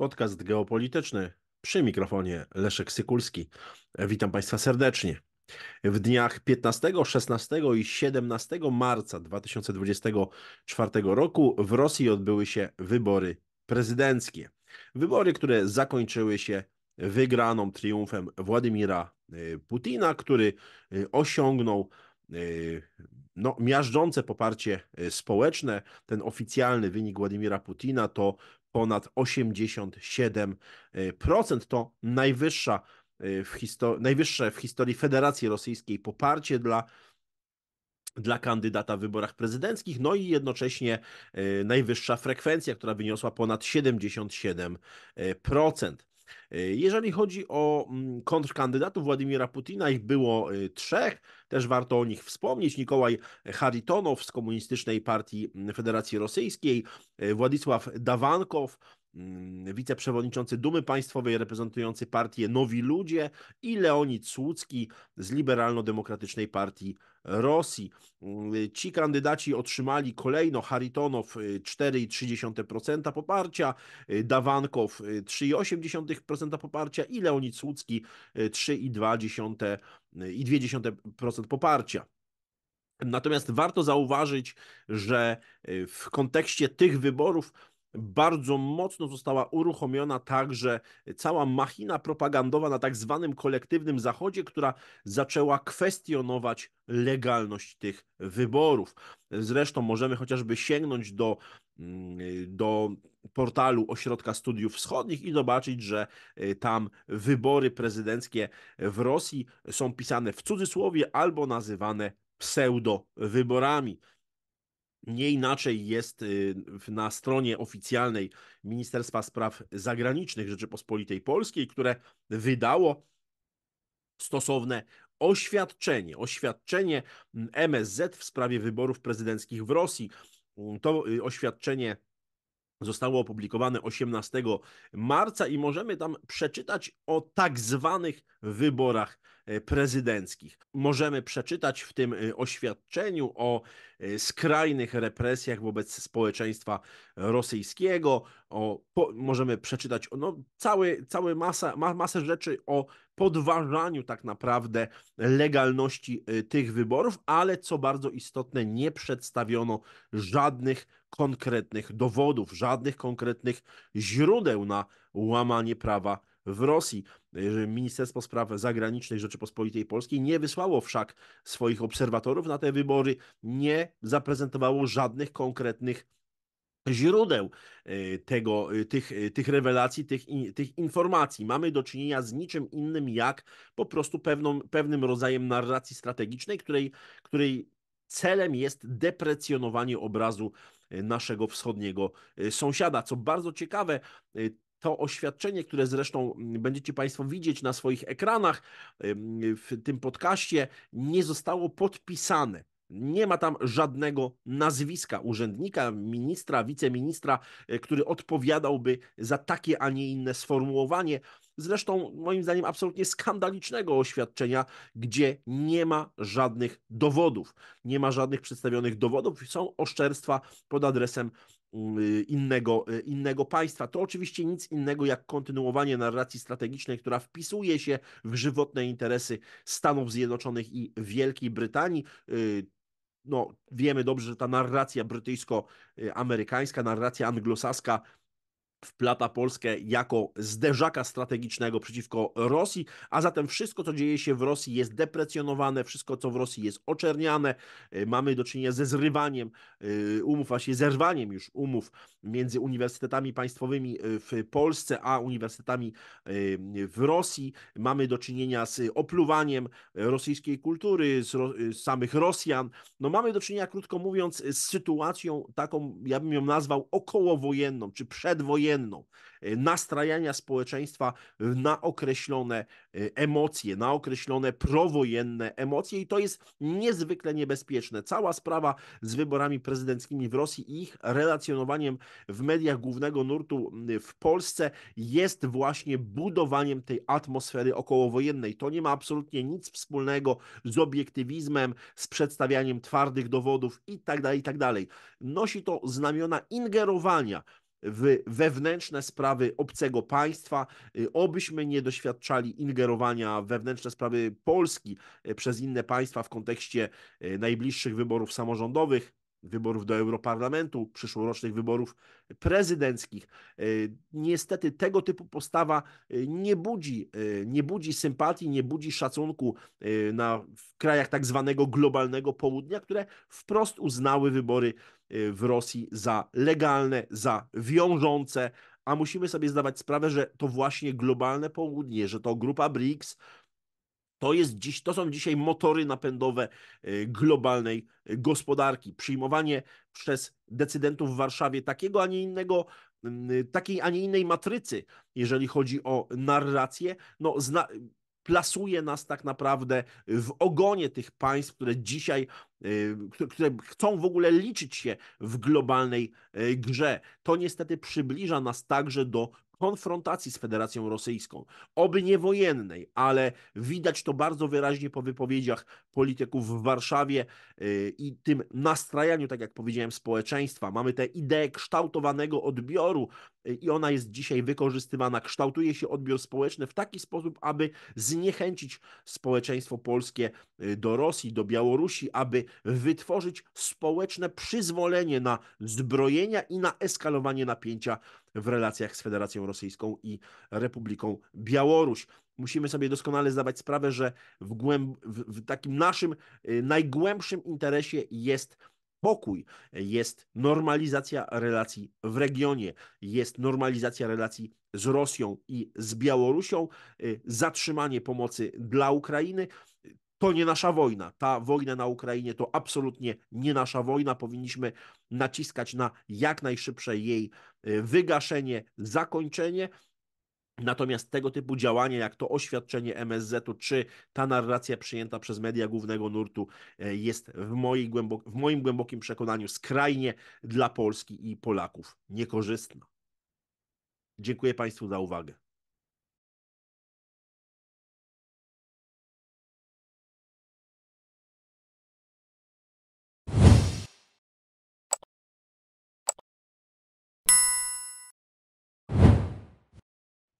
Podcast geopolityczny przy mikrofonie Leszek Sykulski. Witam Państwa serdecznie. W dniach 15, 16 i 17 marca 2024 roku w Rosji odbyły się wybory prezydenckie. Wybory, które zakończyły się wygraną triumfem Władimira y, Putina, który y, osiągnął y, no, miażdżące poparcie społeczne. Ten oficjalny wynik Władimira Putina to ponad 87%. E, to najwyższa e, w najwyższe w historii Federacji Rosyjskiej poparcie dla dla kandydata w wyborach prezydenckich, no i jednocześnie e, najwyższa frekwencja, która wyniosła ponad 77%. Jeżeli chodzi o mm, kontrkandydatów Władimira Putina, ich było y, trzech, też warto o nich wspomnieć. Nikołaj Haritonow z Komunistycznej Partii Federacji Rosyjskiej, y, Władysław Dawankow, Mm, wiceprzewodniczący Dumy Państwowej reprezentujący partię Nowi Ludzie i Leonid Słucki z Liberalno-Demokratycznej Partii Rosji. Mm, ci kandydaci otrzymali kolejno Haritonow 4,3% y, poparcia, y, Dawankow 3,8% y, poparcia i Leonid Słucki 3,2% poparcia. Natomiast warto zauważyć, że w kontekście tych wyborów bardzo mocno została uruchomiona także cała machina propagandowa na tak zwanym kolektywnym zachodzie, która zaczęła kwestionować legalność tych wyborów. Zresztą możemy chociażby sięgnąć do, mm, do portalu Ośrodka Studiów Wschodnich i zobaczyć, że y, tam wybory prezydenckie w Rosji są pisane w cudzysłowie albo nazywane pseudo wyborami. Nie inaczej jest y, na stronie oficjalnej Ministerstwa Spraw Zagranicznych Rzeczypospolitej Polskiej, które wydało stosowne oświadczenie, oświadczenie MSZ w sprawie wyborów prezydenckich w Rosji. Mm, to y, oświadczenie zostało opublikowane 18 marca i możemy tam przeczytać o tak zwanych wyborach E, prezydenckich. Możemy przeczytać w tym e, oświadczeniu o e, skrajnych represjach wobec społeczeństwa rosyjskiego, o, po, możemy przeczytać no, cały, cały masa, ma, masę rzeczy o podważaniu tak naprawdę legalności tych wyborów, ale co bardzo istotne, nie przedstawiono żadnych konkretnych dowodów, żadnych konkretnych źródeł na łamanie prawa w Rosji. Ministerstwo Spraw Zagranicznych Rzeczypospolitej Polskiej nie wysłało wszak swoich obserwatorów na te wybory, nie zaprezentowało żadnych konkretnych źródeł e, tego, e, tych, e, tych rewelacji, tych, tych informacji. Mamy do czynienia z niczym innym jak po prostu pewną, pewnym rodzajem narracji strategicznej, której, której celem jest deprecjonowanie obrazu naszego wschodniego sąsiada. Co bardzo ciekawe, to oświadczenie, które zresztą mm, będziecie Państwo widzieć na swoich ekranach w tym podcaście, nie zostało podpisane. Nie ma tam żadnego nazwiska urzędnika, ministra, wiceministra, e, który odpowiadałby za takie, a nie inne sformułowanie. Zresztą, moim zdaniem, absolutnie skandalicznego oświadczenia, gdzie nie ma żadnych dowodów. Nie ma żadnych przedstawionych dowodów, są oszczerstwa pod adresem Y, innego, y, innego państwa. To oczywiście nic innego jak kontynuowanie narracji strategicznej, która wpisuje się w żywotne interesy Stanów Zjednoczonych i Wielkiej Brytanii. Y, no, wiemy dobrze, że ta narracja brytyjsko-amerykańska, narracja anglosaska wplata Polskę jako zderzaka strategicznego przeciwko Rosji, a zatem wszystko, co dzieje się w Rosji, jest deprecjonowane, wszystko, co w Rosji jest oczerniane. Y, mamy do czynienia ze zrywaniem y, umów, właśnie zerwaniem już umów między uniwersytetami państwowymi y, w Polsce a uniwersytetami w Rosji. Mamy do czynienia z opluwaniem rosyjskiej kultury, z, ro z samych Rosjan. No mamy do czynienia, krótko mówiąc, z sytuacją taką, ja bym ją nazwał okołowojenną czy przedwojenną E, nastrajania społeczeństwa na określone e, emocje, na określone prowojenne emocje i to jest niezwykle niebezpieczne. Cała sprawa z wyborami prezydenckimi w Rosji i ich relacjonowaniem w mediach głównego nurtu w Polsce jest właśnie budowaniem tej atmosfery okołowojennej. To nie ma absolutnie nic wspólnego z obiektywizmem, z przedstawianiem twardych dowodów itd., tak itd. Tak Nosi to znamiona ingerowania w wewnętrzne sprawy obcego państwa, y, obyśmy nie doświadczali ingerowania w wewnętrzne sprawy Polski y, przez inne państwa w kontekście y, najbliższych wyborów samorządowych wyborów do Europarlamentu, przyszłorocznych wyborów prezydenckich. E, niestety tego typu postawa e, nie budzi, e, nie budzi sympatii, nie budzi szacunku na, w krajach tak zwanego globalnego południa, które wprost uznały wybory w Rosji za legalne, za wiążące, a musimy sobie zdawać sprawę, że to właśnie globalne południe, że to grupa BRICS, to, jest dziś, to są dzisiaj motory napędowe y, globalnej y, gospodarki. Przyjmowanie przez decydentów w Warszawie takiego, a nie innego y, takiej, a nie innej matrycy, jeżeli chodzi o narrację, no, zna, plasuje nas tak naprawdę w ogonie tych państw, które dzisiaj, które chcą w ogóle liczyć się w globalnej grze. To niestety przybliża nas także do konfrontacji z Federacją Rosyjską, oby nie wojennej, ale widać to bardzo wyraźnie po wypowiedziach polityków w Warszawie y, i tym nastrajaniu, tak jak powiedziałem, społeczeństwa. Mamy tę ideę kształtowanego odbioru y, i ona jest dzisiaj wykorzystywana. Kształtuje się odbiór społeczny w taki sposób, aby zniechęcić społeczeństwo polskie y, do Rosji, do Białorusi, aby wytworzyć społeczne przyzwolenie na zbrojenia i na eskalowanie napięcia w relacjach z Federacją Rosyjską i Republiką Białoruś. Musimy sobie doskonale zdawać sprawę, że w, głęb... w takim naszym y, najgłębszym interesie jest pokój, jest normalizacja relacji w regionie, jest normalizacja relacji z Rosją i z Białorusią, y, zatrzymanie pomocy dla Ukrainy to nie nasza wojna. Ta wojna na Ukrainie to absolutnie nie nasza wojna. Powinniśmy naciskać na jak najszybsze jej y, wygaszenie, zakończenie. Natomiast tego typu działania, jak to oświadczenie MSZ-u, czy ta narracja przyjęta przez media głównego nurtu, y, jest w, mojej głębok- w moim głębokim przekonaniu skrajnie dla Polski i Polaków niekorzystna. Dziękuję Państwu za uwagę.